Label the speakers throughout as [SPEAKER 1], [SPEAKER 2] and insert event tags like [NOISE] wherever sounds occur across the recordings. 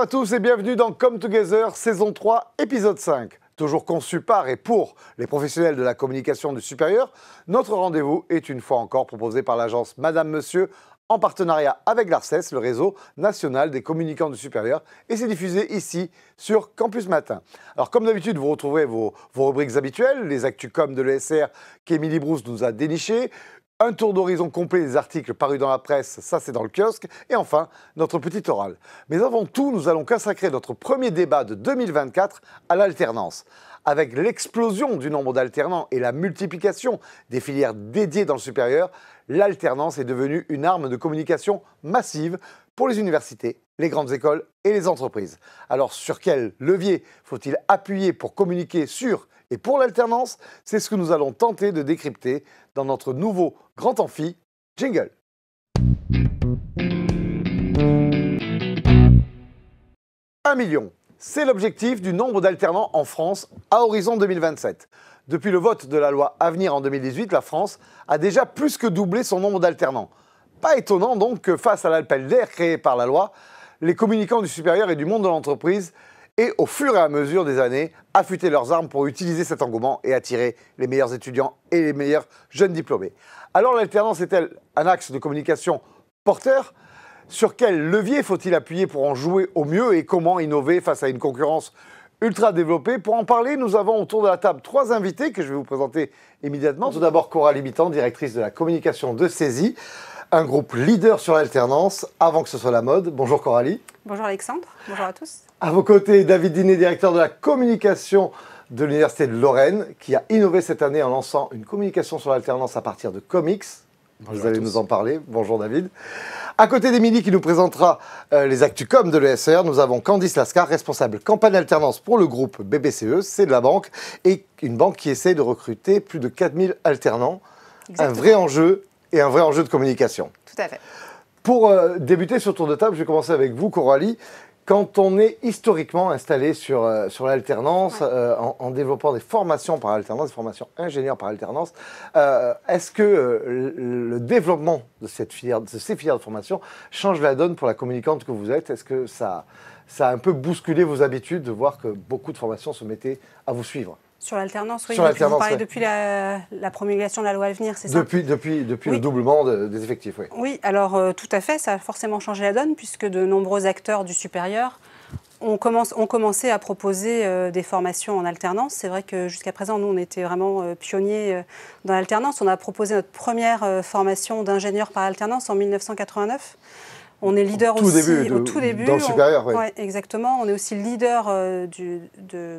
[SPEAKER 1] Bonjour à tous et bienvenue dans Come Together, saison 3, épisode 5. Toujours conçu par et pour les professionnels de la communication du supérieur, notre rendez-vous est une fois encore proposé par l'agence Madame Monsieur en partenariat avec l'ARCES, le réseau national des communicants du supérieur, et c'est diffusé ici sur Campus Matin. Alors comme d'habitude, vous retrouverez vos, rubriques habituelles, les actus com de l'ESR qu'Émilie Brousse nous a dénichées, un tour d'horizon complet des articles parus dans la presse, ça c'est dans le kiosque, et enfin notre petit oral. Mais avant tout, nous allons consacrer notre premier débat de 2024 à l'alternance. Avec l'explosion du nombre d'alternants et la multiplication des filières dédiées dans le supérieur, l'alternance est devenue une arme de communication massive pour les universités, les grandes écoles et les entreprises. Alors sur quel levier faut-il appuyer pour communiquer sur et pour l'alternance, c'est ce que nous allons tenter de décrypter dans notre nouveau Grand Amphi Jingle. Un million, c'est l'objectif du nombre d'alternants en France à horizon 2027. Depuis le vote de la loi Avenir en 2018, la France a déjà plus que doublé son nombre d'alternants. Pas étonnant donc que face à l'appel d'air créé par la loi, les communicants du supérieur et du monde de l'entreprise et au fur et à mesure des années, affûter leurs armes pour utiliser cet engouement et attirer les meilleurs étudiants et les meilleurs jeunes diplômés. Alors l'alternance est-elle un axe de communication porteur Sur quel levier faut-il appuyer pour en jouer au mieux et comment innover face à une concurrence ultra développée Pour en parler, nous avons autour de la table trois invités que je vais vous présenter immédiatement. Tout d'abord Coralie Mitan, directrice de la communication de Saisie, un groupe leader sur l'alternance avant que ce soit la mode. Bonjour Coralie.
[SPEAKER 2] Bonjour Alexandre, bonjour à tous.
[SPEAKER 1] À vos côtés, David Dinet, directeur de la communication de l'Université de Lorraine, qui a innové cette année en lançant une communication sur l'alternance à partir de comics. Vous allez nous en parler. Bonjour David. À côté d'Émilie qui nous présentera euh, les Actucom de l'ESR, nous avons Candice Lascar, responsable campagne alternance pour le groupe BBCE, c'est de la banque, et une banque qui essaie de recruter plus de 4000 alternants. Un vrai enjeu et un vrai enjeu de communication. Tout à fait. Pour euh, débuter sur tour de table, je vais commencer avec vous, Coralie quand on est historiquement installé sur, euh, l'alternance, euh, en, développant des formations par alternance, des formations ingénieurs par alternance, euh, est-ce que le, développement de, cette filière, de ces filières de formation change la donne pour la communicante que vous êtes Est-ce que ça, ça a un peu bousculé vos habitudes de voir que beaucoup de formations se mettaient à vous suivre
[SPEAKER 2] sur l'alternance, oui. depuis, depuis la, promulgation de la loi à venir, c'est ça Depuis,
[SPEAKER 1] depuis, depuis le doublement des effectifs, oui.
[SPEAKER 2] Oui, alors euh, tout à fait, ça a forcément changé la donne, puisque de nombreux acteurs du supérieur ont commence, à proposer euh, des formations en alternance. C'est vrai que jusqu'à présent, nous, on était vraiment euh, pionniers dans l'alternance. On a proposé notre première formation d'ingénieur par alternance en 1989. On est leader tout aussi au tout début. Dans le supérieur, oui. exactement. On est aussi leader du, de,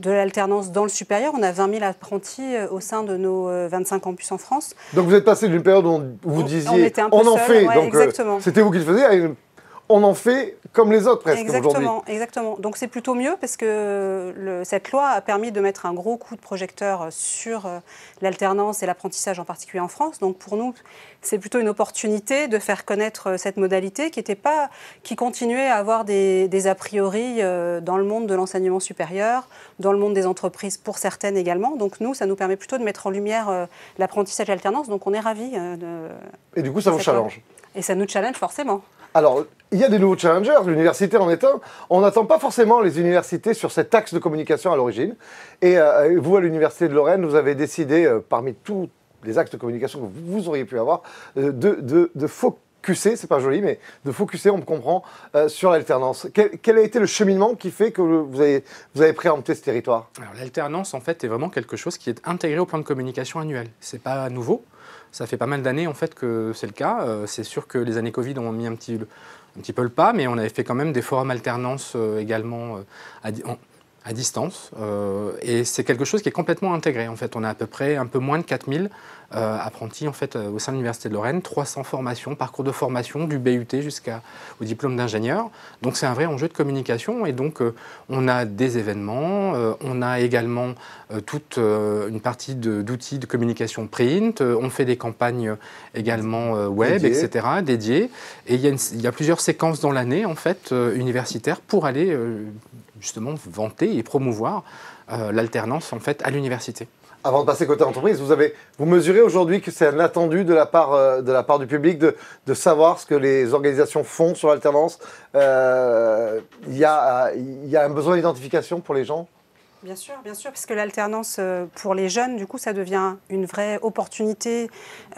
[SPEAKER 2] de l'alternance dans le supérieur. On a 20 000 apprentis euh, au sein de nos 25 euh, campus en France.
[SPEAKER 1] Donc vous êtes passé d'une période où vous disiez on, en fait, donc euh, c'était vous qui le faisiez, on en fait comme les autres presque aujourd'hui.
[SPEAKER 2] Exactement, Donc c'est plutôt mieux parce que le, cette loi a permis de mettre un gros coup de projecteur sur euh, l'alternance et l'apprentissage en particulier en France. Donc pour nous, c'est plutôt une opportunité de faire connaître euh, cette modalité qui était pas, qui continuait à avoir des, a priori euh, dans le monde de l'enseignement supérieur, dans le monde des entreprises pour certaines également. Donc nous, ça nous permet plutôt de mettre en lumière l'apprentissage et l'alternance. Donc on est ravis. De, et du coup, ça vous challenge et ça nous challenge forcément.
[SPEAKER 1] Alors, il y a des nouveaux challengers, l'université en est un. On n'attend pas forcément les universités sur cet axe de communication à l'origine. Et euh, vous, à l'Université de Lorraine, vous avez décidé, euh, parmi tous les axes de communication que vous auriez pu avoir, euh, de, de, c'est pas joli, mais de focuser, on me comprend, euh, sur l'alternance. Quel, a été le cheminement qui fait que vous avez, vous avez préempté
[SPEAKER 3] ce territoire l'alternance, en fait, est vraiment quelque chose qui est intégré au plan de communication annuel. C'est pas nouveau. Ça fait pas mal d'années, en fait, que c'est le cas. Euh, c'est sûr que les années Covid ont mis un petit, un petit peu le pas, mais on avait fait quand même des forums alternance euh, également à distance. Euh, et c'est quelque chose qui est complètement intégré. En fait, on a à peu près un peu moins de 4000 euh, apprentis en fait, euh, au sein de l'Université de Lorraine, 300 formations, parcours de formation, du BUT jusqu'au diplôme d'ingénieur. Donc c'est un vrai enjeu de communication. Et donc on a des événements, on a également toute une partie d'outils de, communication print, on fait des campagnes également web, etc., dédiées. Et il y, y, a plusieurs séquences dans l'année en fait, universitaires pour aller justement vanter et promouvoir euh, l'alternance en fait à l'université.
[SPEAKER 1] Avant de passer côté entreprise, vous, avez, vous mesurez aujourd'hui que c'est un attendu de la part, euh, de la part du public de, de, savoir ce que les organisations font sur l'alternance. Euh, il y, a, y, a un besoin d'identification pour les gens
[SPEAKER 2] Bien sûr, bien sûr, parce que l'alternance pour les jeunes, du coup, ça devient une vraie opportunité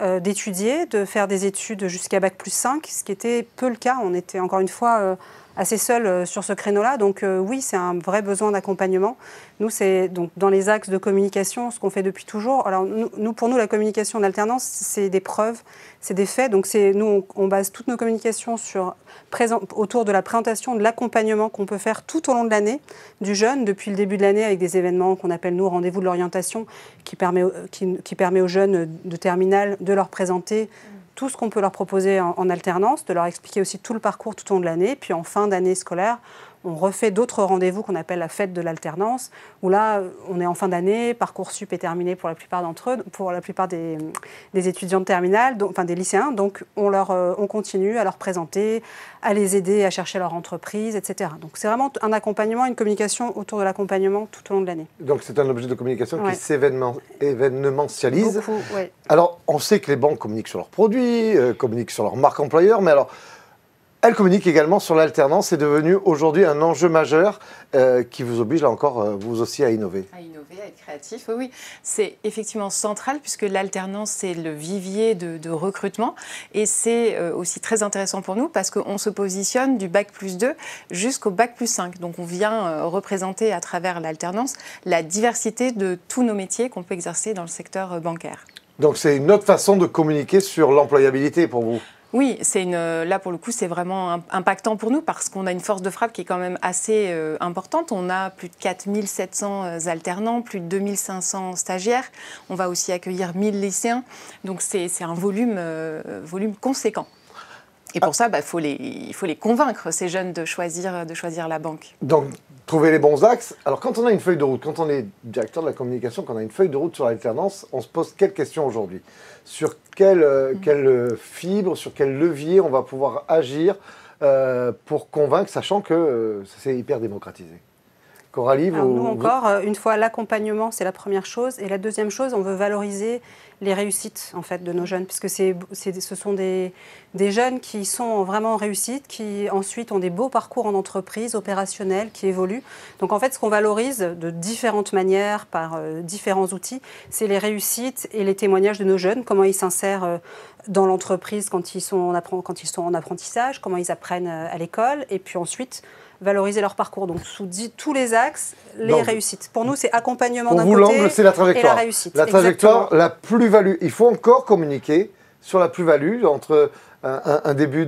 [SPEAKER 2] d'étudier, de faire des études jusqu'à Bac plus 5, ce qui était peu le cas. On était encore une fois assez seul euh, sur ce créneau-là. Donc euh, oui, c'est un vrai besoin d'accompagnement. Nous, c'est donc dans les axes de communication, ce qu'on fait depuis toujours. Alors nous, pour nous, la communication en alternance, c'est des preuves, c'est des faits. Donc c'est nous, on, base toutes nos communications sur autour de la présentation, de l'accompagnement qu'on peut faire tout au long de l'année du jeune, depuis le début de l'année, avec des événements qu'on appelle nous rendez-vous de l'orientation, qui permet, qui, permet aux jeunes de terminale de leur présenter tout ce qu'on peut leur proposer en, alternance, de leur expliquer aussi tout le parcours tout au long de l'année. Puis en fin d'année scolaire, on refait d'autres rendez-vous qu'on appelle la fête de l'alternance, où là, on est en fin d'année, Parcoursup est terminé pour la plupart d'entre eux, pour la plupart des, étudiants de terminale, enfin des lycéens. Donc, on, leur, euh, on continue à leur présenter, à les aider à chercher leur entreprise, etc. Donc, c'est vraiment un accompagnement, une communication autour de l'accompagnement tout au long de l'année.
[SPEAKER 1] Donc, c'est un objet de communication qui s'événementialise. Ouais. Alors, on sait que les banques communiquent sur leurs produits, euh, communiquent sur leur marque employeur, mais alors, elle communique également sur l'alternance, c'est devenu aujourd'hui un enjeu majeur euh, qui vous oblige là encore, euh, vous aussi, à innover. À
[SPEAKER 4] innover, à être créatif, oui, C'est effectivement central puisque l'alternance, c'est le vivier de, recrutement et c'est euh, aussi très intéressant pour nous parce qu'on se positionne du bac plus 2 jusqu'au bac plus 5. Donc on vient représenter à travers l'alternance la diversité de tous nos métiers qu'on peut exercer dans le secteur bancaire.
[SPEAKER 1] Donc c'est une autre façon de communiquer sur l'employabilité pour vous
[SPEAKER 4] oui, c'est euh, là pour le coup, c'est vraiment impactant pour nous parce qu'on a une force de frappe qui est quand même assez euh, importante. On a plus de 4700 euh, alternants, plus de 2500 stagiaires. On va aussi accueillir 1000 lycéens. Donc c'est, un volume, volume conséquent. Et pour ah. ça, bah, il faut, les, convaincre, ces jeunes, de choisir, de choisir la banque
[SPEAKER 1] trouver les bons axes. Alors, quand on a une feuille de route, quand on est directeur de la communication, quand on a une feuille de route sur l'alternance, on se pose quelles questions aujourd'hui Sur quelle, euh, mm. euh, fibre, sur quel levier on va pouvoir agir euh, pour convaincre, sachant que c'est hyper démocratisé Coralie, nous encore,
[SPEAKER 2] euh, une fois l'accompagnement, c'est la première chose. Et la deuxième chose, on veut valoriser les réussites en fait de nos jeunes, puisque c'est, ce sont des, des, jeunes qui sont vraiment en réussite, qui ensuite ont des beaux parcours en entreprise, opérationnels, qui évoluent. Donc en fait, ce qu'on valorise de différentes manières, par euh, différents outils, c'est les réussites et les témoignages de nos jeunes, comment ils s'insèrent euh, dans l'entreprise quand ils, sont en quand ils sont en apprentissage, comment ils apprennent à l'école, et puis ensuite valoriser leur parcours. Donc, sous dit, tous les axes, les réussites. Pour nous, c'est accompagnement d'un côté la Et la réussite. La trajectoire,
[SPEAKER 1] la plus-value. Il faut encore communiquer sur la plus-value entre un, début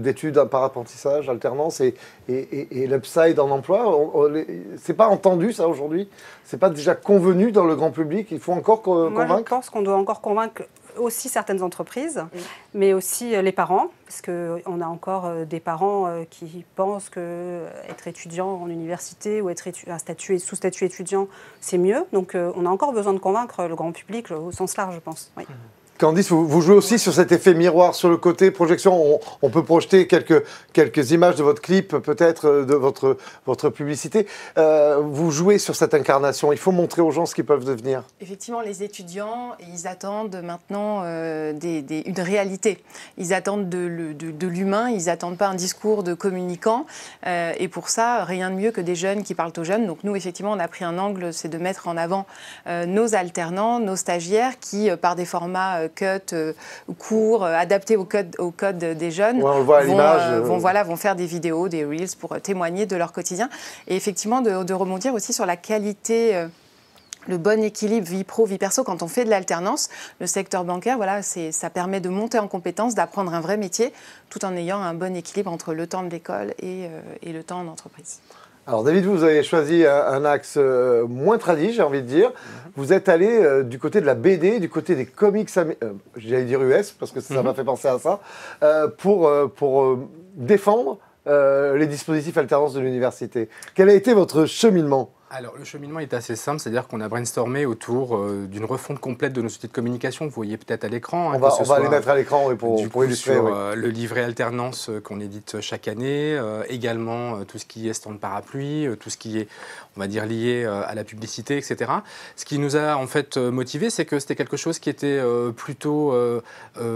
[SPEAKER 1] d'études, un apprentissage, alternance et, et, l'upside en emploi. C'est pas entendu ça aujourd'hui. C'est pas déjà convenu dans le grand public. Il faut encore convaincre. je
[SPEAKER 2] pense qu'on doit encore convaincre aussi certaines entreprises, mais aussi euh, les parents, parce qu'on a encore euh, des parents euh, qui pensent que être étudiant en université ou être un sous statut étudiant, c'est mieux. Donc on a encore besoin de convaincre le grand public au sens large, je pense. Mmh.
[SPEAKER 1] Candice, vous, jouez aussi sur cet effet miroir sur le côté projection. On, peut projeter quelques, quelques images de votre clip, peut-être euh, de votre, votre publicité. Euh, vous jouez sur cette incarnation. Il faut montrer aux gens ce qu'ils peuvent devenir.
[SPEAKER 4] Effectivement, les étudiants, ils attendent maintenant euh, des, des, une réalité. Ils attendent de, de l'humain. Ils n'attendent pas un discours de communicant. et pour ça, rien de mieux que des jeunes qui parlent aux jeunes. Donc nous, effectivement, on a pris un angle, c'est de mettre en avant nos alternants, nos stagiaires qui, par des formats cut, euh, courts, euh, adaptés au code, des jeunes, vont, euh, voilà, vont faire des vidéos, des reels pour témoigner de leur quotidien. Et effectivement, de, rebondir aussi sur la qualité le bon équilibre vie pro vie perso quand on fait de l'alternance le secteur bancaire voilà c'est ça permet de monter en compétence d'apprendre un vrai métier tout en ayant un bon équilibre entre le temps de l'école et, et le temps en entreprise.
[SPEAKER 1] Alors David, vous avez choisi un, axe euh, moins tradit, j'ai envie de dire. Mhm. Vous êtes allé euh, du côté de la BD, du côté des comics, euh, j'allais dire US, parce que ça m'a mhm. fait penser à ça, pour, pour défendre les dispositifs alternance de l'université. Quel a été votre cheminement
[SPEAKER 3] alors, le cheminement est assez simple, c'est-à-dire qu'on a brainstormé autour euh, d'une refonte complète de nos outils de communication. Vous voyez peut-être à l'écran. Hein, on va, les mettre à l'écran oui, pour, illustrer. Sur, euh, le livret alternance euh, qu'on édite chaque année, également tout ce qui est stand parapluie, tout ce qui est, on va dire, lié à la publicité, etc. Ce qui nous a en fait motivé, c'est que c'était quelque chose qui était plutôt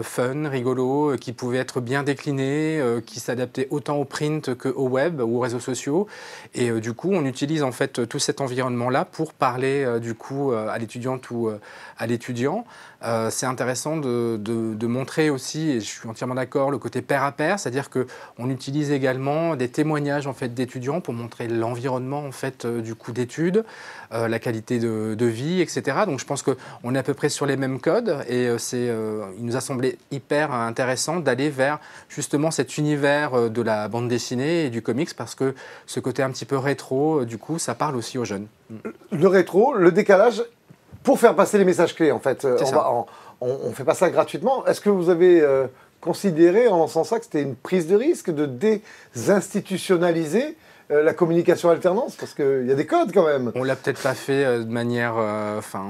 [SPEAKER 3] fun, rigolo, qui pouvait être bien décliné, qui s'adaptait autant au print qu'au web ou aux réseaux sociaux. Et du coup, on utilise en fait tout cet environnement-là pour parler euh, du coup euh, à l'étudiante ou euh, à l'étudiant euh, c'est intéressant de, de, montrer aussi, et je suis entièrement d'accord, le côté pair à pair, c'est-à-dire qu'on utilise également des témoignages en fait, d'étudiants pour montrer l'environnement en fait, euh, du coup d'études, euh, la qualité de, vie, etc. Donc je pense qu'on est à peu près sur les mêmes codes et c'est, il nous a semblé hyper intéressant d'aller vers justement cet univers de la bande dessinée et du comics parce que ce côté un petit peu rétro, du coup, ça parle aussi aux jeunes. Le rétro, le décalage pour faire passer les messages clés, en fait. Euh,
[SPEAKER 1] on, ne fait pas ça gratuitement. Est-ce que vous avez euh, considéré, en lançant ça, que c'était une prise de risque de
[SPEAKER 3] désinstitutionnaliser euh, la communication alternance Parce qu'il y a des codes quand même. On l'a peut-être pas fait de manière. Enfin,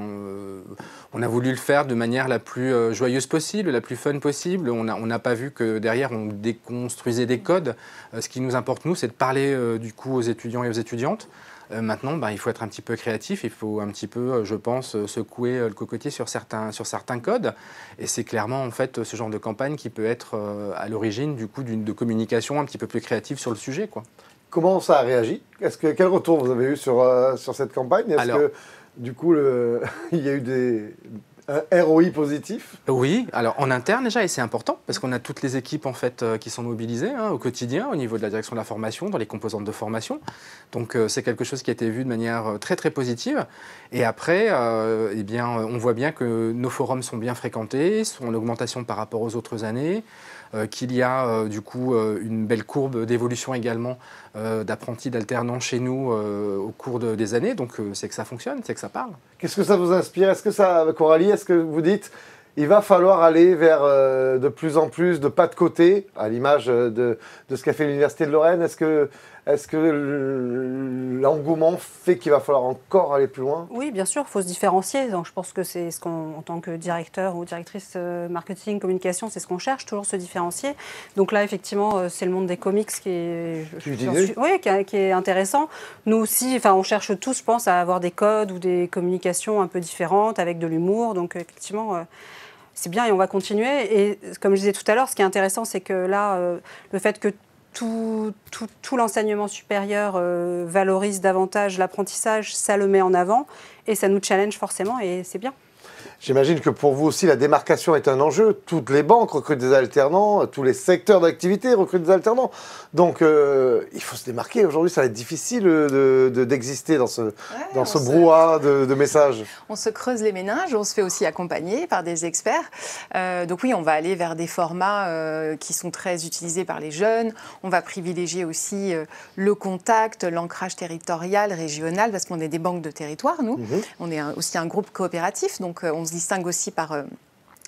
[SPEAKER 3] on a voulu le faire de manière la plus joyeuse possible, la plus fun possible. On n'a pas vu que derrière on déconstruisait des codes. ce qui nous importe, nous, c'est de parler du coup aux étudiants et aux étudiantes. Euh, maintenant, bah, il faut être un petit peu créatif, il faut un petit peu, euh, je pense, euh, secouer le cocotier sur certains, sur certains codes. Et c'est clairement, en fait, ce genre de campagne qui peut être à l'origine, du coup, d'une de communication un petit peu plus créative sur le sujet. Quoi. Comment ça a réagi
[SPEAKER 1] Est-ce que, Quel retour vous avez eu sur, sur cette campagne Est-ce que, du coup, [LAUGHS] il y a eu des ROI positif
[SPEAKER 3] Oui, alors en interne déjà, et c'est important, parce qu'on a toutes les équipes en fait euh, qui sont mobilisées hein, au quotidien, au niveau de la direction de la formation, dans les composantes de formation. Donc euh, c'est quelque chose qui a été vu de manière euh, très très positive. Et après, eh bien, on voit bien que nos forums sont bien fréquentés, sont en augmentation par rapport aux autres années. Euh, qu'il y a euh, du coup euh, une belle courbe d'évolution également d'apprentis, d'alternants chez nous au cours des années. Donc c'est que ça fonctionne, c'est que ça parle.
[SPEAKER 1] Qu'est-ce que ça vous inspire Est-ce que ça, Coralie, est-ce que vous dites il va falloir aller vers de plus en plus de pas de côté, à l'image de, ce qu'a fait l'Université de Lorraine. Est-ce que est-ce que l'engouement fait qu'il va falloir encore aller plus loin
[SPEAKER 2] Oui, bien sûr, il faut se différencier. Donc, je pense que c'est ce qu'on, en tant que directeur ou directrice euh, marketing, communication, c'est ce qu'on cherche, toujours se différencier. Donc là, effectivement, euh, c'est le monde des comics qui est, qui, est, intéressant. Nous aussi, enfin, on cherche tous, je pense, à avoir des codes ou des communications un peu différentes, avec de l'humour. Donc euh, effectivement c'est bien et on va continuer. Et comme je disais tout à l'heure, ce qui est intéressant, c'est que là, le fait que tout, l'enseignement supérieur euh, valorise davantage l'apprentissage, ça le met en avant et ça nous challenge forcément et c'est bien.
[SPEAKER 1] J'imagine que pour vous aussi, la démarcation est un enjeu. Toutes les banques recrutent des alternants, tous les secteurs d'activité recrutent des alternants. Donc, euh, il faut se démarquer. Aujourd'hui, ça va être difficile d'exister de, dans ce, dans ce brouhaha de, messages.
[SPEAKER 4] On se creuse les méninges, on se fait aussi accompagner par des experts. Euh, donc oui, on va aller vers des formats euh, qui sont très utilisés par les jeunes. On va privilégier aussi le contact, l'ancrage territorial, régional, parce qu'on est des banques de territoire, nous. Mhm. On est aussi un groupe coopératif, donc on se distingue aussi par euh,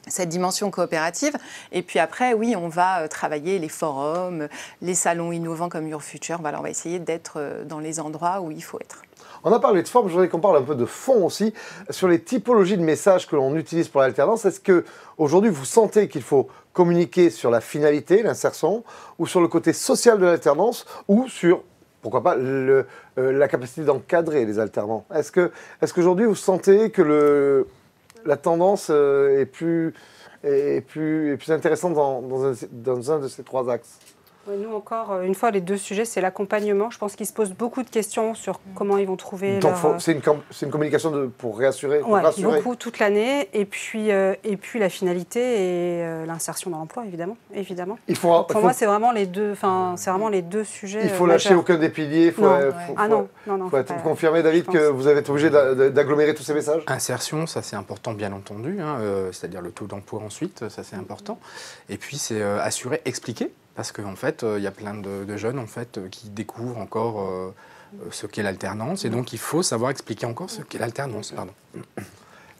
[SPEAKER 4] cette dimension coopérative. Et puis après, oui, on va euh, travailler les forums, les
[SPEAKER 1] salons innovants
[SPEAKER 4] comme Your Future. Voilà, on va essayer d'être euh, dans les endroits où il faut être.
[SPEAKER 1] On a parlé de forme, je voudrais qu'on parle un peu de fond aussi, sur les typologies de messages que l'on utilise pour l'alternance. Est-ce que aujourd'hui vous sentez qu'il faut communiquer sur la finalité, l'insertion, ou sur le côté social de l'alternance, ou sur, pourquoi pas, le, la capacité d'encadrer les alternants Est-ce qu'aujourd'hui est qu'aujourd'hui vous sentez que le la tendance euh, est plus, est plus, intéressante dans un de ces trois axes
[SPEAKER 2] nous encore, euh, une fois, les deux sujets, c'est l'accompagnement. Je pense qu'ils se posent beaucoup de questions sur mm. comment ils vont trouver. Leur... Euh, c'est
[SPEAKER 1] une, une, communication de, pour réassurer. Pour beaucoup
[SPEAKER 2] toute l'année, et puis euh, et puis la finalité et l'insertion dans l'emploi, évidemment, évidemment. pour moi, c'est vraiment les deux. Enfin, c'est vraiment les deux sujets. Il faut lâcher aucun
[SPEAKER 3] des piliers. Faut, faut, ah non, David, que vous avez obligé d'agglomérer tous ces messages. Insertion, ça c'est important, bien entendu. Hein, c'est-à-dire le taux d'emploi ensuite, ça c'est important. Et puis c'est assurer, expliquer parce qu'en fait, euh, il y a plein de, de, jeunes en fait, euh, qui découvrent encore euh, ce qu'est l'alternance, et donc il faut savoir expliquer encore ce qu'est l'alternance. Pardon.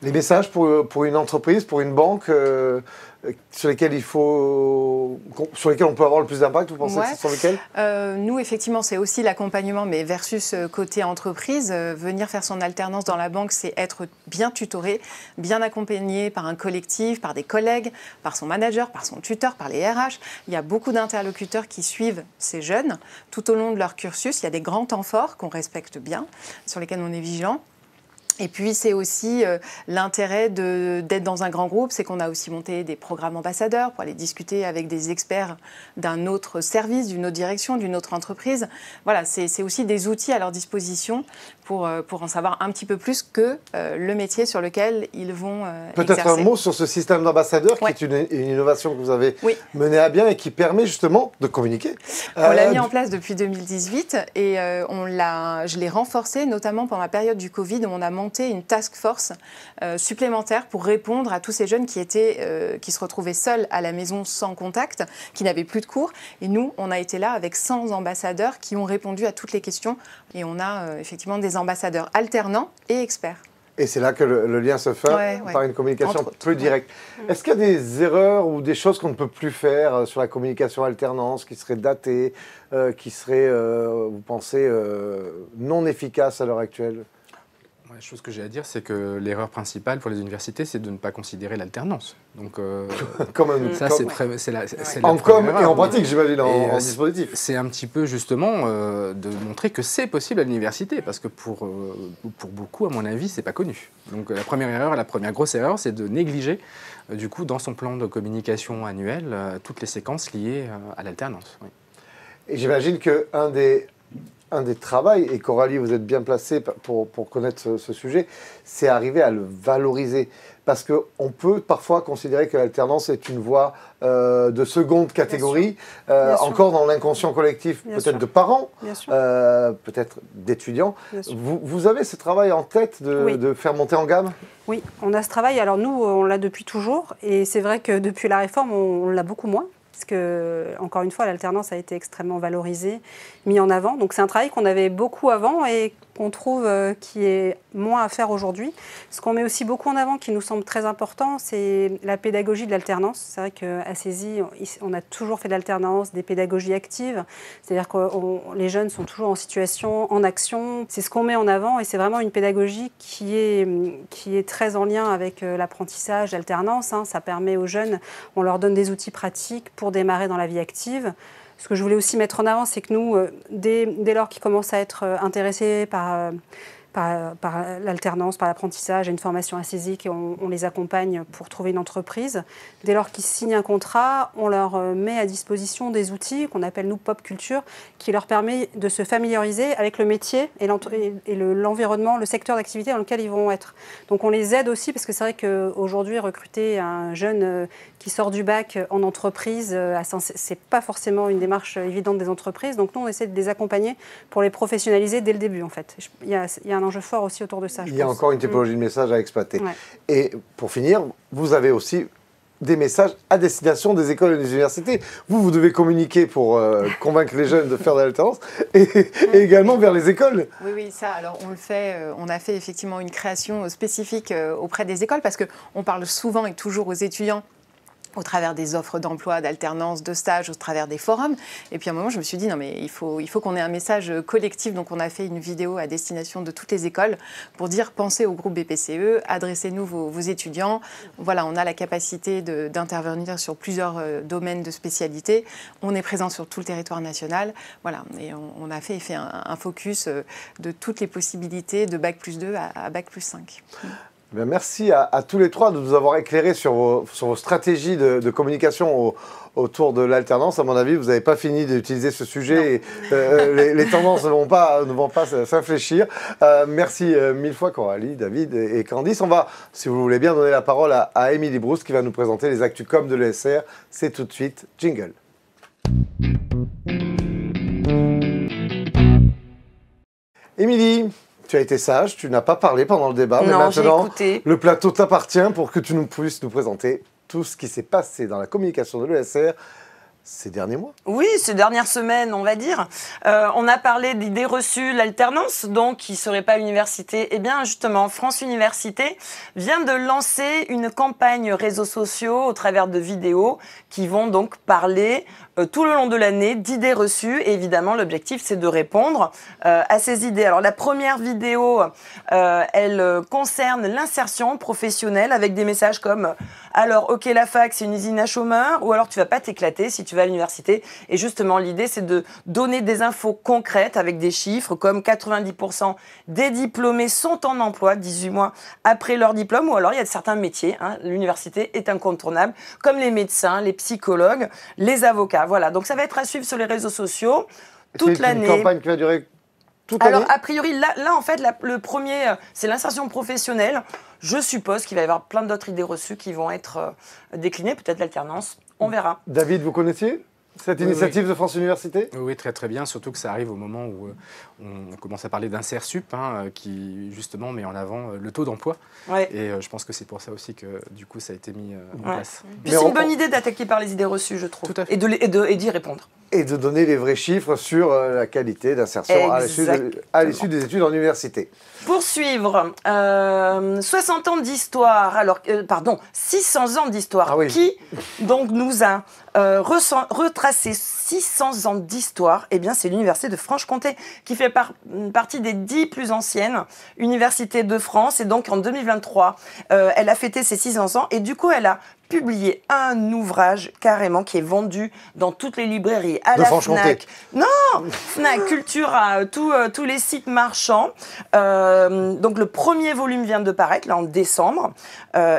[SPEAKER 1] Les messages pour, pour une entreprise, pour une banque euh, sur lesquels il faut, sur lesquels on peut avoir le plus d'impact, vous pensez sur lesquels
[SPEAKER 4] euh, Nous, effectivement, c'est aussi l'accompagnement, mais versus euh, côté entreprise, venir faire son alternance dans la banque, c'est être bien tutoré, bien accompagné par un collectif, par des collègues, par son manager, par son tuteur, par les RH. Il y a beaucoup d'interlocuteurs qui suivent ces jeunes tout au long de leur cursus. Il y a des grands temps forts qu'on respecte bien, sur lesquels on est vigilant. Et puis c'est aussi euh, l'intérêt d'être dans un grand groupe, c'est qu'on a aussi monté des programmes ambassadeurs pour aller discuter avec des experts d'un autre service, d'une autre direction, d'une autre entreprise. Voilà, c'est aussi des outils à leur disposition euh, pour, en savoir un petit peu plus que euh, le métier sur lequel ils vont euh, Peut-être un mot
[SPEAKER 1] sur ce système d'ambassadeurs, qui est une, innovation que vous avez menée à bien et qui permet justement de communiquer. On l'a mis en
[SPEAKER 4] place depuis 2018 et on l'a, je l'ai renforcé notamment pendant la période du Covid où on a monté une task force supplémentaire pour répondre à tous ces jeunes qui, étaient, qui se retrouvaient seuls à la maison sans contact, qui n'avaient plus de cours. Et nous, on a été là avec 100 ambassadeurs qui ont répondu à toutes les questions et on a euh, effectivement des ambassadeurs alternants et experts.
[SPEAKER 1] Et c'est là que le, lien se fait par une communication plus directe. Mm. Est-ce qu'il y a des erreurs ou des choses qu'on ne peut plus faire euh, sur la communication alternance qui seraient datées, euh, qui seraient, vous pensez, non efficaces à l'heure actuelle
[SPEAKER 3] la chose que j'ai à dire, c'est que l'erreur principale pour les universités, c'est de ne pas considérer l'alternance. Donc, euh, [LAUGHS] ça, c'est la, En com et en pratique, j'imagine, en, euh, dispositif. C'est un petit peu justement euh, de montrer que c'est possible à l'université, parce que pour, pour beaucoup, à mon avis, c'est pas connu. Donc, la première erreur, la première grosse erreur, c'est de négliger, du coup, dans son plan de communication annuel, toutes les séquences liées à l'alternance.
[SPEAKER 1] Et j'imagine qu'un des, un des travaux, et Coralie, vous êtes bien placée pour, pour connaître ce, sujet, c'est arriver à le valoriser. Parce qu'on peut parfois considérer que l'alternance est une voie euh, de seconde catégorie, euh, encore dans l'inconscient collectif, peut-être de parents, euh, peut-être d'étudiants. Vous, vous, avez ce travail en tête de, de faire monter en gamme
[SPEAKER 2] Oui, on a ce travail. Alors nous, on l'a depuis toujours, et c'est vrai que depuis la réforme, on l'a beaucoup moins que encore une fois, l'alternance a été extrêmement valorisée, mise en avant. Donc c'est un travail qu'on avait beaucoup avant et qu'on trouve euh, qui est moins à faire aujourd'hui. Ce qu'on met aussi beaucoup en avant, qui nous semble très important, c'est la pédagogie de l'alternance. C'est vrai qu'à Saisie, on a toujours fait de l'alternance, des pédagogies actives, c'est-à-dire que les jeunes sont toujours en situation, en action. C'est ce qu'on met en avant et c'est vraiment une pédagogie qui est, qui est très en lien avec euh, l'apprentissage, l'alternance. Hein. Ça permet aux jeunes, on leur donne des outils pratiques pour démarrer dans la vie active. Ce que je voulais aussi mettre en avant, c'est que nous, euh, dès, lors qu'ils commencent à être euh, intéressés par euh, par, l'alternance, par l'apprentissage à une formation assaisie, et on, les accompagne pour trouver une entreprise. Dès lors qu'ils signent un contrat, on leur euh, met à disposition des outils qu'on appelle nous pop culture qui leur permet de se familiariser avec le métier et l'environnement, le, secteur d'activité dans lequel ils vont être. Donc on les aide aussi parce que c'est vrai qu'aujourd'hui recruter un jeune euh, qui sort du bac en entreprise, euh, c'est pas forcément une démarche évidente des entreprises. Donc nous on essaie de les accompagner pour les professionnaliser dès le début en fait. il y a un fort aussi autour de ça. Il
[SPEAKER 1] y a encore une mm. typologie de messages à exploiter. Et pour finir, vous avez aussi des messages à destination des écoles et des universités. Vous, vous devez communiquer pour euh, [LAUGHS] convaincre les jeunes de faire de l'alternance et, [LAUGHS] également vers les écoles.
[SPEAKER 4] Oui, oui, ça, alors on le fait, euh, on a fait effectivement une création euh, spécifique auprès des écoles parce qu'on parle souvent et toujours aux étudiants au travers des offres d'emploi, d'alternance, de stages, au travers des forums. Et puis à un moment, je me suis dit, non mais il faut, il faut qu'on ait un message collectif. Donc on a fait une vidéo à destination de toutes les écoles pour dire, pensez au groupe BPCE, adressez-nous vos, étudiants. Voilà, on a la capacité d'intervenir sur plusieurs euh, domaines de spécialité. On est présent sur tout le territoire national. Voilà, et on, a fait, fait un, focus euh, de toutes les possibilités de Bac plus 2 à, à Bac plus 5.
[SPEAKER 1] Eh merci à, tous les trois de nous avoir éclairés sur vos, stratégies de, communication autour de l'alternance. À mon avis, vous n'avez pas fini d'utiliser ce sujet et, euh, euh, les, tendances ne vont pas, s'infléchir. Euh, merci mille fois, Coralie, David et, Candice. On va, si vous voulez bien, donner la parole à, à Émilie Brousse qui va nous présenter les actus com de l'ESR. C'est tout de suite, jingle. Émilie tu as été sage, tu n'as pas parlé pendant le débat, mais maintenant, le plateau t'appartient pour que tu nous puisses nous présenter tout ce qui s'est passé dans la communication de l'ESR ces derniers mois
[SPEAKER 5] Oui, ces dernières semaines, on va dire. Euh, on a parlé d'idées reçues, l'alternance, donc qui ne serait pas université. Eh bien, justement, France Université vient de lancer une campagne réseaux sociaux au travers de vidéos qui vont donc parler euh, tout le long de l'année d'idées reçues. Et évidemment, l'objectif, c'est de répondre euh, à ces idées. Alors, la première vidéo, elle concerne l'insertion professionnelle avec des messages comme Alors, ok, la fac, c'est une usine à chômeurs, ou alors tu vas pas t'éclater si tu à l'université. Et justement, l'idée, c'est de donner des infos concrètes avec des chiffres comme 90% des diplômés sont en emploi 18 mois après leur diplôme, ou alors il y a certains métiers. Hein. l'université est incontournable, comme les médecins, les psychologues, les avocats. Voilà, donc ça va être à suivre sur les réseaux sociaux toute l'année. C'est une campagne qui va durer toute l'année Alors, a priori, là, là en fait, le premier, euh, c'est l'insertion professionnelle. Je suppose qu'il va y avoir plein d'autres idées reçues qui vont être euh, déclinées, peut-être l'alternance. On verra.
[SPEAKER 1] David, vous connaissiez cette initiative
[SPEAKER 3] de France Université Oui, très très bien, surtout que ça arrive au moment où euh, on commence à parler d'un hein, euh, qui justement met en avant euh, le taux d'emploi. Et je pense que c'est pour ça aussi que du coup ça a été mis en place. c'est une bonne
[SPEAKER 5] idée d'attaquer par les idées reçues, je trouve, Et d'y répondre
[SPEAKER 3] et de donner les vrais chiffres
[SPEAKER 1] sur euh, la qualité d'insertion à l'issue des études en université.
[SPEAKER 5] Poursuivre, euh, 60 ans d'histoire, alors, euh, pardon, 600 ans d'histoire. Ah qui donc nous a euh, retracé 600 ans d'histoire Eh bien, c'est l'université de Franche-Comté qui fait partie des 10 plus anciennes universités de France. Et donc, en 2023, elle a fêté ses 600 ans et du coup, elle a publié un ouvrage carrément qui est vendu dans toutes les librairies, à la Fnac. Non, Fnac, à euh, euh, tous les sites marchands. Euh, donc le premier volume vient de paraître là en décembre.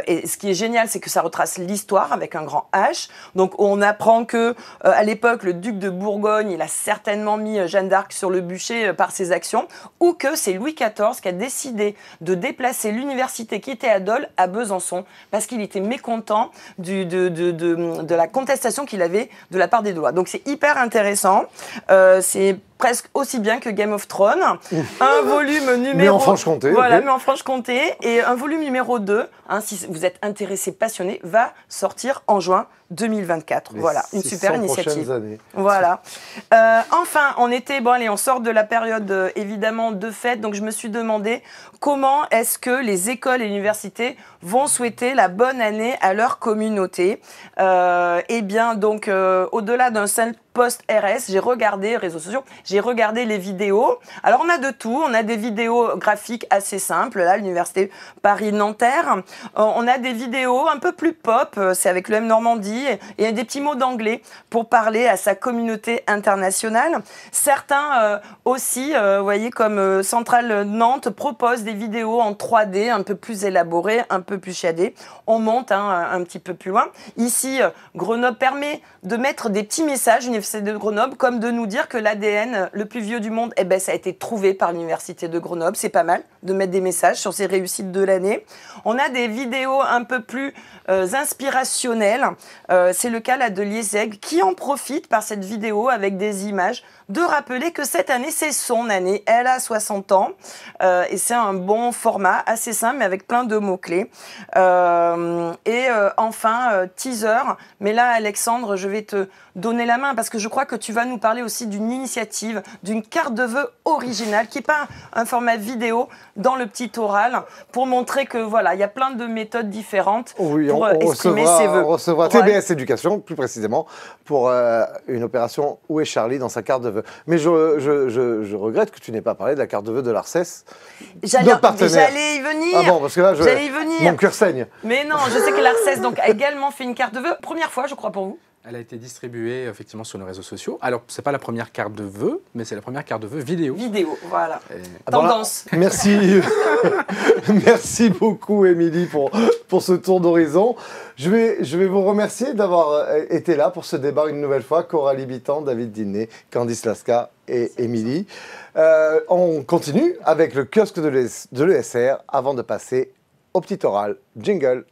[SPEAKER 5] et ce qui est génial, c'est que ça retrace l'histoire avec un grand H. Donc on apprend que à l'époque le duc de Bourgogne, il a certainement mis Jeanne d'Arc sur le bûcher par ses actions, ou que c'est Louis XIV qui a décidé de déplacer l'université qui était à Dole à Besançon parce qu'il était mécontent de, la contestation qu'il avait de la part des droits. Donc c'est hyper intéressant. Euh, c'est presque aussi bien que Game of Thrones. [LAUGHS] un volume numéro... Mais en Franche-Comté. Voilà, mais en Franche-Comté. Et un volume numéro 2, hein, si vous êtes intéressé, passionné, va sortir en juin 2024. voilà, une super initiative. Voilà. Euh, enfin, on était, bon allez, on sort de la période euh, évidemment de fête, donc je me suis demandé comment est-ce que les écoles et universités vont souhaiter la bonne année à leur communauté. Euh, eh bien, donc, au-delà d'un simple post-RS. J'ai regardé réseaux sociaux, j'ai regardé les vidéos. Alors, on a de tout. On a des vidéos graphiques assez simples, là, l'Université Paris-Nanterre. Euh, on a des vidéos un peu plus pop, euh, c'est avec le M Normandie, et des petits mots d'anglais pour parler à sa communauté internationale. Certains euh, aussi, voyez, comme Centrale Nantes, proposent des vidéos en 3D un peu plus élaborées, un peu plus chiadées. On monte hein, un, petit peu plus loin. Ici, Grenoble permet de mettre des petits messages de Grenoble, comme de nous dire que l'ADN le plus vieux du monde, eh ben, ça a été trouvé par l'Université de Grenoble. C'est pas mal de mettre des messages sur ces réussites de l'année. On a des vidéos un peu plus euh, inspirationnelles. Euh, c'est le cas là de Lieseg qui en profite par cette vidéo avec des images de rappeler que cette année, c'est son année. Elle a 60 ans euh, et c'est un bon format, assez simple, mais avec plein de mots-clés. Euh, et euh, enfin, teaser. Mais là, Alexandre, je vais te donner la main parce que je crois que tu vas nous parler aussi d'une initiative, d'une carte de vœux originale qui n'est pas un, format vidéo dans le petit oral pour montrer que voilà, il y a plein de méthodes différentes pour exprimer ses vœux. On
[SPEAKER 1] recevra TBS Éducation, plus précisément, pour une opération Où est Charlie dans sa carte de vœux mais je, regrette que tu n'aies pas parlé de la carte de vœux de l'Arcès J'allais y venir.
[SPEAKER 5] Ah bon, parce que là, je, mon cœur saigne. Mais non, je sais que l'Arcès a également fait une carte de vœux. Première fois, je crois, pour vous.
[SPEAKER 3] Elle a été distribuée effectivement sur nos réseaux sociaux. Alors, ce n'est pas la première carte de vœux, mais c'est la première carte de vœux vidéo. Vidéo, voilà. Tendance.
[SPEAKER 1] Merci. [LAUGHS] Merci beaucoup, Émilie, pour, pour ce tour d'horizon. Je vais, je vais vous remercier d'avoir euh, été là pour ce débat une nouvelle fois. Coralie Libitant, David Diné, Candice Lasca et Émilie. Euh, on continue avec le kiosque de l'ESR avant de passer au petit oral. Jingle.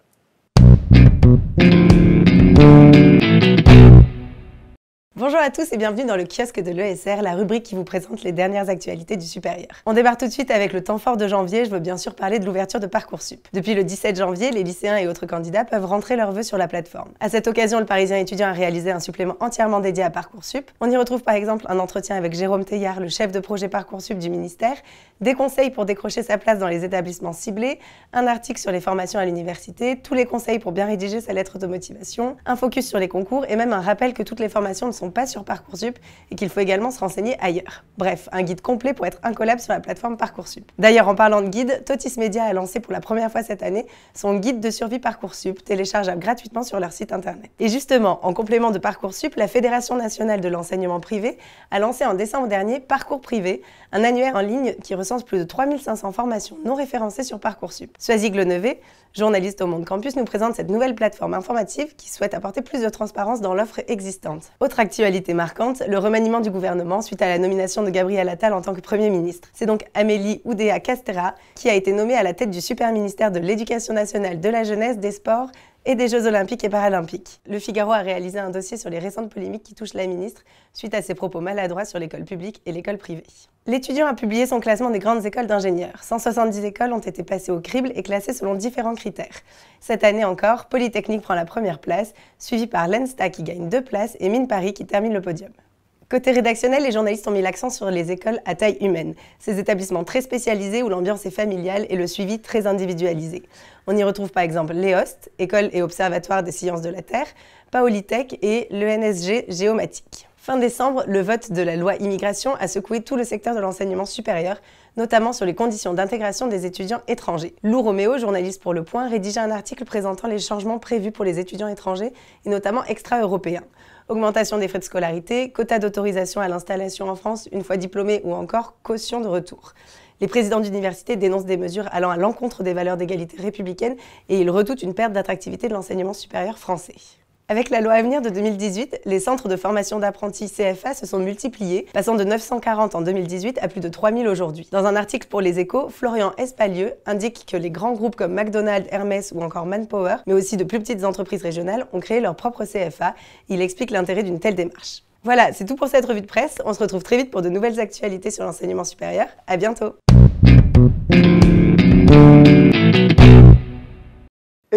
[SPEAKER 2] you.
[SPEAKER 6] Bonjour à tous et bienvenue dans le kiosque de l'ESR, la rubrique qui vous présente les dernières actualités du supérieur. On démarre tout de suite avec le temps fort de janvier, je veux bien sûr parler de l'ouverture de Parcoursup. Depuis le 17 janvier, les lycéens et autres candidats peuvent rentrer leurs vœux sur la plateforme. À cette occasion, le Parisien étudiant a réalisé un supplément entièrement dédié à Parcoursup. On y retrouve par exemple un entretien avec Jérôme Teillard, le chef de projet Parcoursup du ministère, des conseils pour décrocher sa place dans les établissements ciblés, un article sur les formations à l'université, tous les conseils pour bien rédiger sa lettre de motivation, un focus sur les concours et même un rappel que toutes les formations ne sont pas sur Parcoursup et qu'il faut également se renseigner ailleurs. Bref, un guide complet pour être incollable sur la plateforme Parcoursup. D'ailleurs, en parlant de guide, Totis Media a lancé pour la première fois cette année son guide de survie Parcoursup, téléchargeable gratuitement sur leur site internet. Et justement, en complément de Parcoursup, la Fédération nationale de l'enseignement privé a lancé en décembre dernier Parcours privé, un annuaire en ligne qui recense plus de 3500 formations non référencées sur Parcoursup. Soazig Leneve, journaliste au Monde Campus, nous présente cette nouvelle plateforme informative qui souhaite apporter plus de transparence dans l'offre existante. Autre actualité marquante, le remaniement du gouvernement suite à la nomination de Gabriel Attal en tant que Premier ministre. C'est donc Amélie Oudéa Castera qui a été nommée à la tête du super ministère de l'Éducation nationale, de la jeunesse, des sports, et des Jeux olympiques et paralympiques. Le Figaro a réalisé un dossier sur les récentes polémiques qui touchent la ministre suite à ses propos maladroits sur l'école publique et l'école privée. L'étudiant a publié son classement des grandes écoles d'ingénieurs. 170 écoles ont été passées au crible et classées selon différents critères. Cette année encore, Polytechnique prend la première place, suivie par l'ENSTA qui gagne deux places et Mine Paris qui termine le podium. Côté rédactionnel, les journalistes ont mis l'accent sur les écoles à taille humaine, ces établissements très spécialisés où l'ambiance est familiale et le suivi très individualisé. On y retrouve par exemple l'EOST, École et Observatoire des sciences de la Terre, Paolitech et l'ENSG Géomatique. Fin décembre, le vote de la loi immigration a secoué tout le secteur de l'enseignement supérieur, notamment sur les conditions d'intégration des étudiants étrangers. Lou Roméo, journaliste pour Le Point, rédigea un article présentant les changements prévus pour les étudiants étrangers et notamment extra-européens augmentation des frais de scolarité, quota d'autorisation à l'installation en France une fois diplômé ou encore caution de retour. Les présidents d'université dénoncent des mesures allant à l'encontre des valeurs d'égalité républicaine et ils redoutent une perte d'attractivité de l'enseignement supérieur français. Avec la loi Avenir de 2018, les centres de formation d'apprentis CFA se sont multipliés, passant de 940 en 2018 à plus de 3000 aujourd'hui. Dans un article pour Les Échos, Florian Espalieu indique que les grands groupes comme McDonald's, Hermès ou encore Manpower, mais aussi de plus petites entreprises régionales, ont créé leur propre CFA. Il explique l'intérêt d'une telle démarche. Voilà, c'est tout pour cette revue de presse. On se retrouve très vite pour de nouvelles actualités sur l'enseignement supérieur. À bientôt!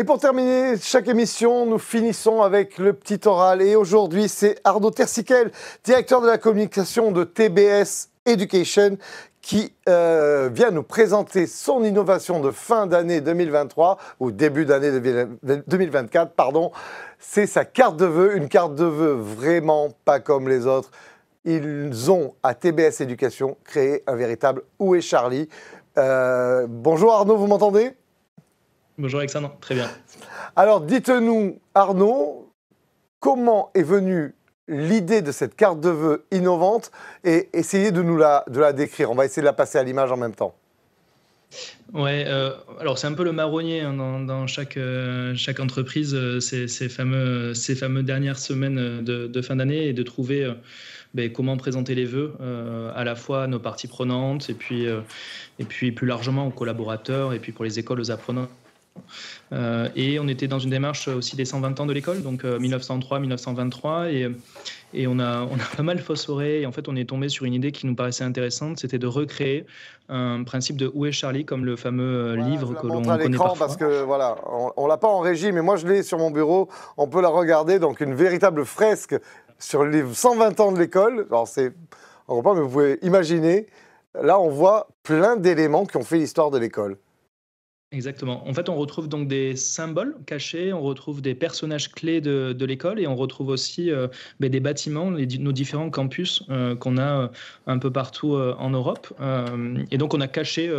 [SPEAKER 1] Et pour terminer chaque émission, nous finissons avec le petit oral. Et aujourd'hui, c'est Arnaud Tersiquel, directeur de la communication de TBS Education, qui euh, vient nous présenter son innovation de fin d'année 2023 ou début d'année 2024. Pardon, c'est sa carte de vœux, une carte de vœux vraiment pas comme les autres. Ils ont à TBS Education créé un véritable Où est Charlie euh, Bonjour Arnaud, vous m'entendez
[SPEAKER 7] Bonjour Alexandre, très bien.
[SPEAKER 1] Alors dites-nous, Arnaud, comment est venue l'idée de cette carte de vœux innovante et essayez de nous la, de la décrire. On va essayer de la passer à l'image en même temps.
[SPEAKER 7] Ouais, euh, alors c'est un peu le marronnier hein, dans, chaque, euh, chaque entreprise, euh, ces, fameuses fameux, ces fameux dernières semaines de, fin d'année et de trouver ben, comment présenter les vœux à la fois à nos parties prenantes et puis, et puis plus largement aux collaborateurs et puis pour les écoles, aux apprenants euh, et on était dans une démarche aussi des 120 ans de l'école, donc 1903-1923, euh, et, et on, a, on a pas mal phosphoré. Et en fait, on est tombé sur une idée qui nous paraissait intéressante, c'était de recréer un principe de Où est Charlie, comme le fameux euh, livre que l'on connaît parfois. Parce
[SPEAKER 1] que voilà, on, l'a pas en régie, mais moi je l'ai sur mon bureau. On peut la regarder, donc une véritable fresque sur les 120 ans de l'école. Alors c'est, on pas, mais vous pouvez imaginer. Là, on voit plein d'éléments qui ont fait l'histoire de l'école.
[SPEAKER 7] Exactement. En fait, on retrouve donc des symboles cachés, on retrouve des personnages clés de, de l'école et on retrouve aussi euh, ben, des bâtiments, nos différents campus euh, qu'on a euh, un peu partout en Europe. et donc, on a caché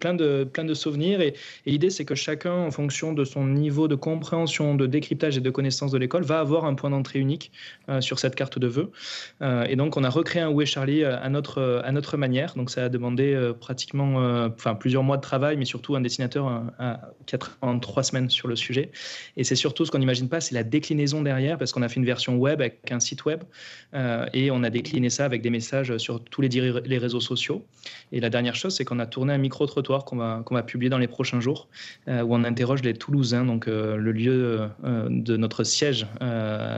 [SPEAKER 7] plein, de, plein de souvenirs. Et, l'idée, c'est que chacun, en fonction de son niveau de compréhension, de décryptage et de connaissance de l'école, va avoir un point d'entrée unique sur cette carte de vœux. et donc, on a recréé un Où Charlie à notre, à notre manière. Donc, ça a demandé pratiquement enfin, plusieurs mois de travail, mais surtout un dessinateur euh, à 83 semaines sur le sujet. Et c'est surtout ce qu'on n'imagine pas, c'est la déclinaison derrière, parce qu'on a fait une version web avec un site web euh, et on a décliné ça avec des messages sur tous les, les réseaux sociaux. Et la dernière chose, c'est qu'on a tourné un micro-trottoir qu'on va, qu'on va publier dans les prochains jours, euh, où on interroge les Toulousains, donc le lieu de notre siège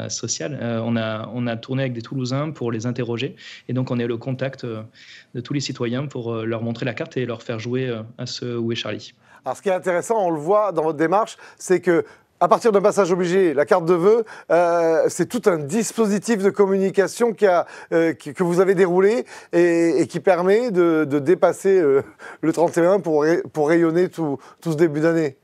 [SPEAKER 7] social. on, a, on a tourné avec des Toulousains pour les interroger. Et donc, on est le contact de tous les citoyens pour leur montrer la carte et leur faire jouer à ce Où est Charlie.
[SPEAKER 1] Alors, ce qui est intéressant, on le voit dans votre démarche, c'est que à partir d'un passage obligé, la carte de vœux, euh, c'est tout un dispositif de communication euh, que vous avez déroulé et, qui permet de, dépasser euh, le 31 pour, pour rayonner tout,
[SPEAKER 7] tout ce début d'année.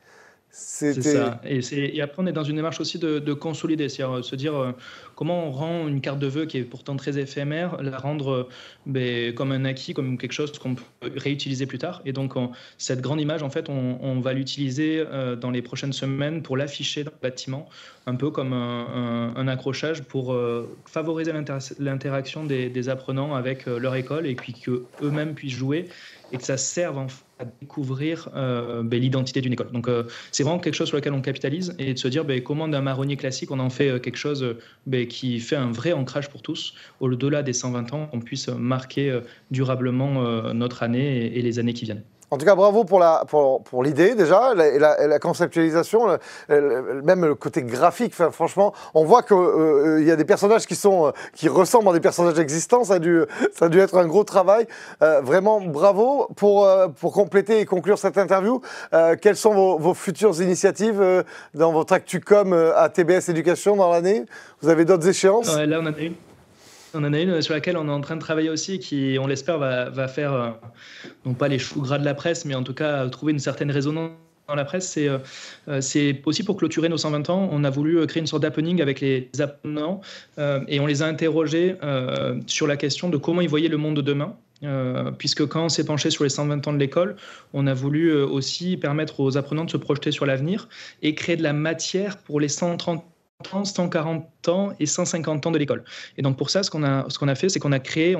[SPEAKER 7] C'est ça. Et, après, on est dans une démarche aussi de, consolider, c'est-à-dire euh, se dire euh, comment on rend une carte de vœux qui est pourtant très éphémère, la rendre euh, ben, comme un acquis, comme quelque chose qu'on peut réutiliser plus tard. Et donc, cette grande image, en fait, on, va l'utiliser dans les prochaines semaines pour l'afficher dans le bâtiment, un peu comme un, accrochage pour euh, favoriser l'interaction des, apprenants avec euh, leur école et puis qu'eux-mêmes puissent jouer et que ça serve à découvrir euh, ben, l'identité d'une école. Donc c'est vraiment quelque chose sur lequel on capitalise et de se dire ben, comment d'un marronnier classique on en fait quelque chose ben, qui fait un vrai ancrage pour tous, au-delà des 120 ans, qu'on puisse marquer durablement notre année et les années qui viennent.
[SPEAKER 1] En tout cas, bravo pour l'idée pour, pour déjà la, la, conceptualisation, même le côté graphique. Enfin, franchement, on voit qu'il euh, euh, il y a des personnages qui, sont, euh, qui ressemblent à des personnages existants. Ça a dû, ça dû être un gros travail. vraiment, bravo pour, pour compléter et conclure cette interview. quelles sont vos, futures initiatives dans votre ActuCom à TBS Éducation dans l'année Vous avez d'autres échéances
[SPEAKER 7] Là, on a on en a une sur laquelle on est en train de travailler aussi, qui, on l'espère, va, faire, euh, non pas les choux gras de la presse, mais en tout cas euh, trouver une certaine résonance dans la presse, c'est euh, aussi pour clôturer nos 120 ans, on a voulu créer une sorte d'happening avec les apprenants et on les a interrogés sur la question de comment ils voyaient le monde de demain. puisque quand on s'est penché sur les 120 ans de l'école, on a voulu aussi permettre aux apprenants de se projeter sur l'avenir et créer de la matière pour les 130 140 ans et 150 ans de l'école. Et donc pour ça, ce qu'on a, ce a fait, c'est qu'on a créé,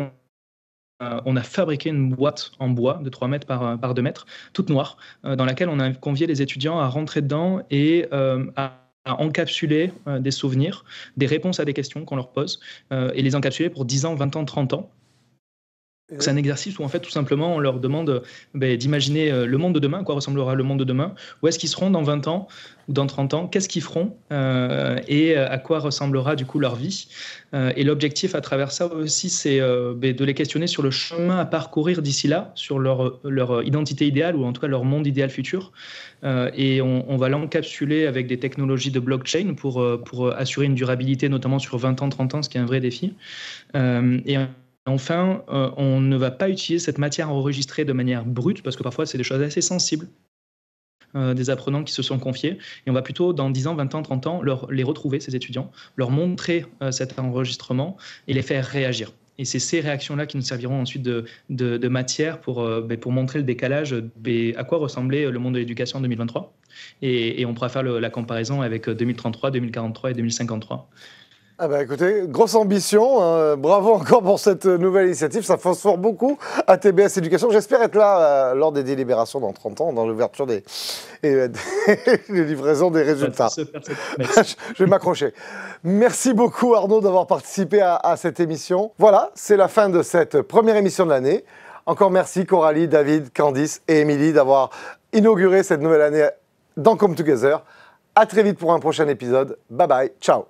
[SPEAKER 7] euh, on a fabriqué une boîte en bois de 3 mètres par, 2 euh, mètres, toute noire, euh, dans laquelle on a convié les étudiants à rentrer dedans et à encapsuler des souvenirs, des réponses à des questions qu'on leur pose, et les encapsuler pour 10 ans, 20 ans, 30 ans, euh, c'est un exercice où en fait tout simplement on leur demande euh, ben, d'imaginer euh, le monde de demain, à quoi ressemblera le monde de demain, où est-ce qu'ils seront dans 20 ans ou dans 30 ans, qu'est-ce qu'ils feront et à quoi ressemblera du coup leur vie. et l'objectif à travers ça aussi c'est ben, de les questionner sur le chemin à parcourir d'ici là, sur leur, leur identité idéale ou en tout cas leur monde idéal futur. et on, va l'encapsuler avec des technologies de blockchain pour, pour assurer une durabilité notamment sur 20 ans, 30 ans, ce qui est un vrai défi. et enfin, euh, on ne va pas utiliser cette matière enregistrée de manière brute, parce que parfois, c'est des choses assez sensibles euh, des apprenants qui se sont confiés. Et on va plutôt, dans 10 ans, 20 ans, 30 ans, les retrouver, ces étudiants, leur montrer euh, cet enregistrement et les faire réagir. Et c'est ces réactions-là qui nous serviront ensuite de, matière ben, pour, montrer le décalage ben, à quoi ressemblait le monde de l'éducation en 2023. Et, on pourra faire la comparaison avec 2033, 2043 et 2053.
[SPEAKER 1] Ah bah écoutez, grosse ambition, hein. bravo encore pour cette nouvelle initiative, ça phosphore beaucoup à TBS Éducation. J'espère être là euh, lors des délibérations dans 30 ans, dans l'ouverture des, euh, les [LAUGHS] livraisons des résultats. [LAUGHS] Je vais m'accrocher. Merci beaucoup Arnaud d'avoir participé à, à cette émission. Voilà, c'est la fin de cette première émission de l'année. Encore merci Coralie, David, Candice et Émilie d'avoir inauguré cette nouvelle année dans Come Together. À très vite pour un prochain épisode. Bye bye, ciao